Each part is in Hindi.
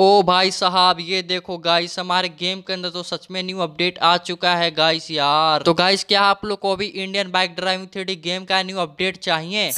ओ भाई साहब ये देखो गाइस हमारे गेम के अंदर तो सच में न्यू अपडेट आ चुका है गाइस यार तो गाइस क्या आप लोग को भी Indian bike driving three game का न्यू अपडेट चाहिए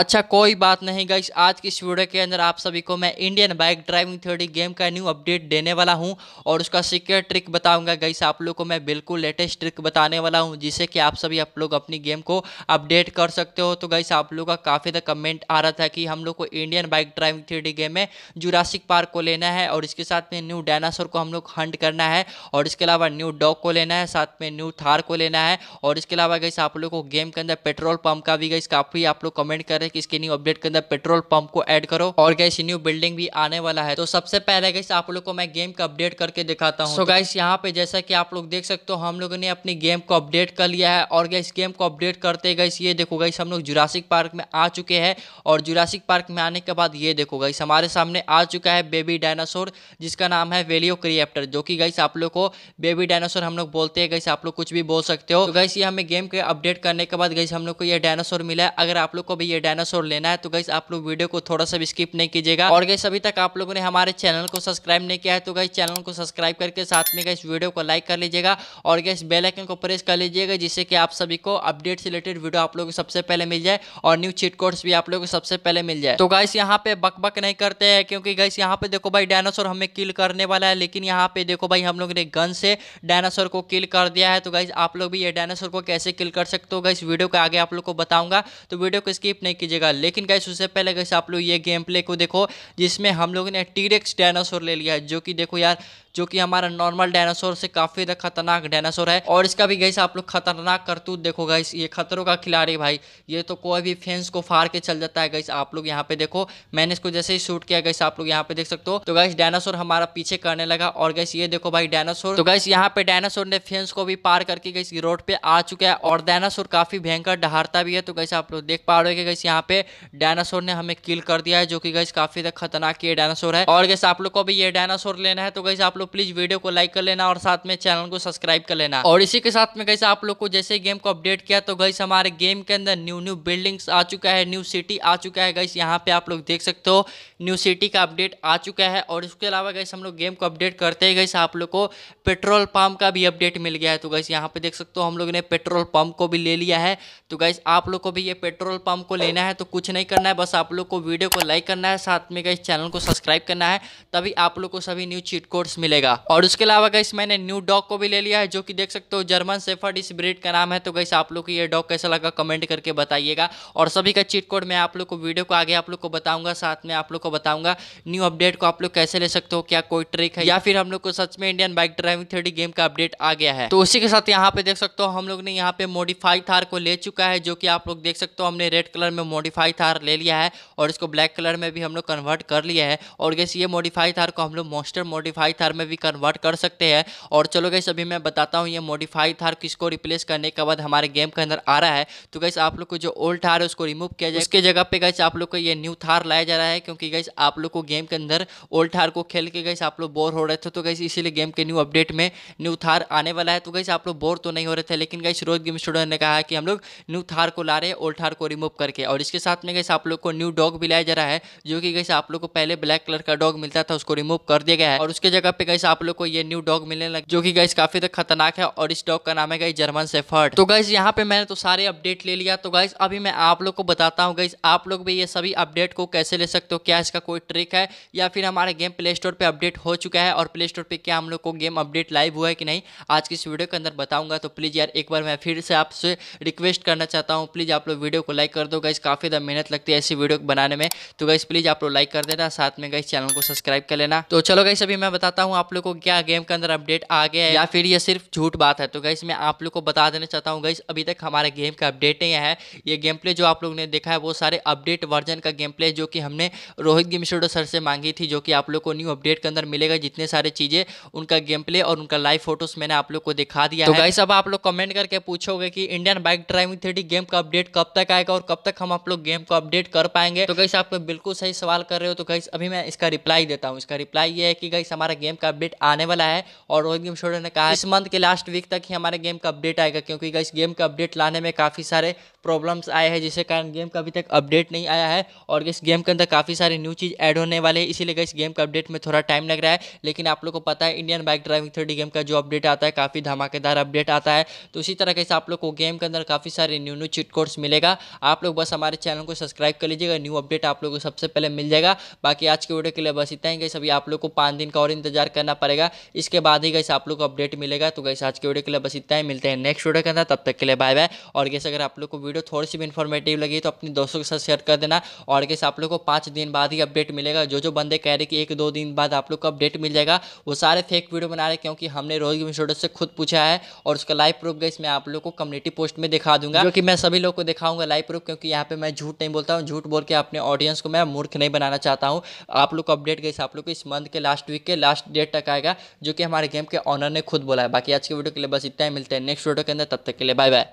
अच्छा कोई बात नहीं गाइस आज की इस वीडियो के अंदर आप सभी को मैं Indian bike driving theory game का न्यू अपडेट देने वाला हूं और उसका सीक्रेट ट्रिक बताऊंगा गाइस आप लोग को मैं बिल्कुल लेटेस्ट ट्रिक बताने वाला हूं जिससे कि आप सभी आप लोग अपनी गेम को अपडेट कर सकते हो तो गाइस आप लोग का काफ़ी ज्यादा कमेंट आ रहा था कि हम लोग को Indian bike driving theory game में जुरासिक पार्क को लेना है और इसके साथ में न्यू डायनासोर को हम लोग हंट करना है और इसके अलावा न्यू डॉग को लेना है साथ में न्यू थार को लेना है और इसके अलावा गाइस आप लोग को गेम के अंदर पेट्रोल पंप का भी गाइस काफ़ी आप लोग कमेंट कर रहे हैं कि इसके न्यू अपडेट के अंदर पेट्रोल पंप को ऐड करो और गैस न्यू बिल्डिंग भी आने वाला है तो सबसे पहले गैस आप लोग को मैं गेम का अपडेट करके दिखाता हूँ गैस तो यहाँ पे जैसा की आप लोग देख सकते हो हम लोगों ने अपनी गेम को अपडेट कर लिया है और गैस गेम को अपडेट करते गैस ये देखो गैस हम लोग जुरासिक पार्क में आ चुके हैं और जुरासिक पार्क में आने के बाद ये देखो गैस हमारे सामने आ चुका है बेबी डायनासोर जिसका नाम है वेलियो क्रिएप्टर जो कि गैस आप लोग को बेबी डायनासोर हम लोग बोलते हैं गैस आप लोग कुछ भी बोल सकते हो तो गैस ये हमें गेम के अपडेट करने के बाद गैस हम लोग को ये डायनासोर मिला है अगर आप लोग को भी ये डायनासोर लेना है तो गई आप लोग वीडियो को थोड़ा सा स्किप नहीं कीजिएगा और गई अभी तक आप लोगों ने हमारे चैनल को सब्सक्राइब नहीं किया है तो गई चैनल को सब्सक्राइब करके साथ में गई वीडियो को लाइक कर लीजिएगा और गई बेलाइकन को प्रेस कर लीजिएगा जिससे कि आप सभी को अपडेट से रिलेटेड वीडियो आप लोग को सबसे पहले मिल जाए और न्यू चीट कोड्स भी आप लोग को सबसे पहले मिल जाए तो गाइस यहाँ पे बक बक नहीं करते हैं क्योंकि गाइस यहाँ पे देखो भाई डायनासोर हमें किल करने वाला है लेकिन यहाँ पे देखो भाई हम लोग ने गन से डायनासोर को किल कर दिया है तो गाइस आप लोग भी ये डायनासोर को कैसे किल कर सकते हो गाइस वीडियो को आगे आप लोग को बताऊंगा तो वीडियो को स्किप नहीं कीजिएगा लेकिन गाइस उससे पहले कैसे आप लोग ये गेम प्ले को देखो जिसमें हम लोगों ने टीरेक्स डायनासोर ले लिया है जो कि देखो यार जो कि हमारा नॉर्मल डायनासोर से काफ़ी ज्यादा खतरनाक डायनासोर है और इसका भी गैस आप लोग खतरनाक करतूत देखो गैस ये खतरों का खिलाड़ी भाई ये तो कोई भी फेंस को फाड़ के चल जाता है गैस आप लोग यहाँ पे देखो मैंने इसको जैसे ही शूट किया गैस आप लोग यहाँ पे देख सकते हो तो गैस डायनासोर हमारा पीछे करने लगा और गैस ये देखो भाई डायनासोर तो गैस यहाँ पे डायनासोर ने फेंस को भी पार करके गई रोड पे आ चुका है और डायनासोर काफी भयंकर डहारता भी है तो गैस आप लोग देख पा रहे गैस यहाँ पे डायनासोर ने हमें किल कर दिया है जो की गैस काफी खतरनाक ये डायनासोर है और गैस आप लोग को भी ये डायनासोर लेना है तो गैस आप लोग लोग प्लीज वीडियो को लाइक कर लेना और साथ में चैनल को सब्सक्राइब कर लेना और इसी के साथ में कैसे आप लोग को जैसे गेम को अपडेट किया तो गई हमारे गेम के अंदर न्यू न्यू बिल्डिंग्स आ चुका है न्यू सिटी आ चुका है गई यहाँ पे आप लोग देख सकते हो न्यू सिटी का अपडेट आ चुका है और इसके अलावा गई हम लोग गेम को अपडेट करते ही गई आप लोग को पेट्रोल पंप का भी अपडेट मिल गया है तो गई यहाँ पे देख सकते हो हम लोग ने पेट्रोल पंप को भी ले लिया है तो गई आप लोग को भी ये पेट्रोल पंप को लेना है तो कुछ नहीं करना है बस आप लोग को वीडियो को लाइक करना है साथ में गई चैनल को सब्सक्राइब करना है तभी आप लोग को सभी न्यू चीट कोड्स मिले मिलेगा और उसके अलावा गैस मैंने न्यू डॉग को भी ले लिया है जो कि देख सकते हो जर्मन सेफर्ड इस ब्रिड का नाम है तो गैस आप लोग को ये डॉग कैसा लगा कमेंट करके बताइएगा और सभी का चीट कोड मैं आप लोग को वीडियो को आगे आप लोग को बताऊंगा साथ में आप लोग को बताऊंगा न्यू अपडेट को आप लोग कैसे ले सकते हो क्या कोई ट्रिक है या फिर हम लोग को सच में Indian bike driving three game का अपडेट आ गया है तो उसी के साथ यहाँ पे देख सकते हो हम लोग ने यहाँ पे मोडिफाई थार को ले चुका है जो कि आप लोग देख सकते हो हमने रेड कलर में मोडिफाई थार ले लिया है और इसको ब्लैक कलर में भी हम लोग कन्वर्ट कर लिया है और गैस ये मोडिफाई थार को हम लोग मोस्टर मोडिफाई थार में भी कन्वर्ट कर सकते हैं और चलो गई अभी मैं बताता हूँ ये मॉडिफाई थार किसको रिप्लेस करने के बाद हमारे गेम के अंदर आ रहा है तो गई आप लोग को जो ओल्ड थार है उसको रिमूव किया जाए उसके जगह पे गई आप लोग को ये न्यू थार लाया जा रहा है क्योंकि गई आप लोग को गेम के अंदर ओल्ड थार को खेल के गई आप लोग बोर हो रहे थे तो गई इसीलिए गेम के न्यू अपडेट में न्यू थार आने वाला है तो गई आप लोग बोर तो नहीं हो रहे थे लेकिन गई रोज गेम स्टूडेंट ने कहा कि हम लोग न्यू थार को ला रहे हैं ओल्ड थार को रिमूव करके और इसके साथ में गई आप लोग को न्यू डॉग भी लाया जा रहा है जो कि गई आप लोग को पहले ब्लैक कलर का डॉग मिलता था उसको रिमूव कर दिया गया है और उसके जगह पे गाइस आप लोग को ये न्यू डॉग मिलने लगे जो कि गाइस काफी तक तो खतरनाक है और इस डॉग का नाम है गाइस जर्मन सेफर्ट तो गाइस यहाँ पे मैंने तो सारे अपडेट ले लिया तो गाइस अभी मैं आप लोग को बताता हूँ गाइस आप लोग भी ये सभी अपडेट को कैसे ले सकते हो क्या इसका कोई ट्रिक है या फिर हमारे गेम प्ले स्टोर पर अपडेट हो चुका है और प्ले स्टोर पर क्या हम लोग को गेम अपडेट लाइव हुआ है कि नहीं आज की इस वीडियो के अंदर बताऊंगा तो प्लीज़ यार एक बार मैं फिर से आपसे रिक्वेस्ट करना चाहता हूँ प्लीज़ आप लोग वीडियो को लाइक कर दो गाइस काफ़ी ज़्यादा मेहनत लगती है ऐसी वीडियो बनाने में तो गाइस प्लीज़ आप लोग लाइक कर देना साथ में गाइस चैनल को सब्सक्राइब कर लेना तो चलो गाइस अभी मैं बताता हूँ आप लोग को क्या गेम के अंदर अपडेट आ गया है या फिर ये सिर्फ झूठ बात है तो गाइस मैं आप लोग को बता देना चाहता हूँ गाइस अभी तक हमारे गेम का अपडेट नहीं है ये गेम प्ले जो आप लोग ने देखा है वो सारे अपडेट वर्जन का गेम प्ले जो कि हमने रोहित गेम स्टूडो सर से मांगी थी जो कि आप लोग को न्यू अपडेट के अंदर मिलेगा जितने सारे चीज़ें उनका गेम प्ले और उनका लाइव फोटोज मैंने आप लोग को दिखा दिया तो गाइस अब आप लोग कमेंट करके पूछोगे कि Indian bike driving three game का अपडेट कब तक आएगा और कब तक हम आप लोग गेम को अपडेट कर पाएंगे तो गाइस आप बिल्कुल सही सवाल कर रहे हो तो गाइस अभी मैं इसका रिप्लाई देता हूँ इसका रिप्लाई ये है कि गाइस हमारा गेम का अपडेट आने वाला है और रोहित गेम शोडर ने कहा इस मंथ के लास्ट वीक तक ही हमारे गेम का अपडेट आएगा क्योंकि इस गेम का अपडेट लाने में काफ़ी सारे प्रॉब्लम्स आए हैं जिसके कारण गेम का अभी तक अपडेट नहीं आया है और इस गेम के अंदर काफ़ी सारे न्यू चीज़ ऐड होने वाले हैं इसीलिए इस गेम का अपडेट में थोड़ा टाइम लग रहा है लेकिन आप लोग को पता है Indian bike driving three game का जो अपडेट आता है काफ़ी धमाकेदार अपडेट आता है तो इसी तरह से आप लोग को गेम के अंदर काफ़ी सारे न्यू न्यू चिट कोड्स मिलेगा आप लोग बस हमारे चैनल को सब्सक्राइब कर लीजिएगा न्यू अपडेट आप लोग को सबसे पहले मिल जाएगा बाकी आज के वीडियो के लिए बस इतना ही सभी आप लोग को पाँच दिन का और इंतजार करना पड़ेगा इसके बाद ही गैस आप लोग को अपडेट मिलेगा तो गैस आज के वीडियो के लिए बस इतना ही मिलते हैं नेक्स्ट वीडियो के अंदर तब तक के लिए बाय बाय और गैस अगर आप लोग को वीडियो थोड़ी सी भी इन्फॉर्मेटिव लगी तो अपने दोस्तों के साथ शेयर कर देना और गैस आप लोग को पाँच दिन बाद ही अपडेट मिलेगा जो जो बंदे कह रहे कि एक दो दिन बाद आप लोग को अपडेट मिल जाएगा वो सारे फेक वीडियो बना रहे क्योंकि हमने रोज इंस्टोडेंट से खुद पूछा है और उसका लाइव प्रूफ गैस मैं आप लोग को कम्युनिटी पोस्ट में दिखा दूंगा क्योंकि मैं सभी लोग को दिखाऊंगा लाइव प्रूफ क्योंकि यहाँ पे मैं झूठ नहीं बोलता हूँ झूठ बोल के अपने ऑडियंस को मैं मूर्ख नहीं बनाना चाहता हूँ आप लोग को अपडेट गई आप लोग को इस मंथ के लास्ट वीक के लास्ट डेट डेट तक आएगा जो कि हमारे गेम के ऑनर ने खुद बोला है बाकी आज के वीडियो के लिए बस इतना ही मिलते हैं नेक्स्ट वीडियो के अंदर तब तक के लिए बाय बाय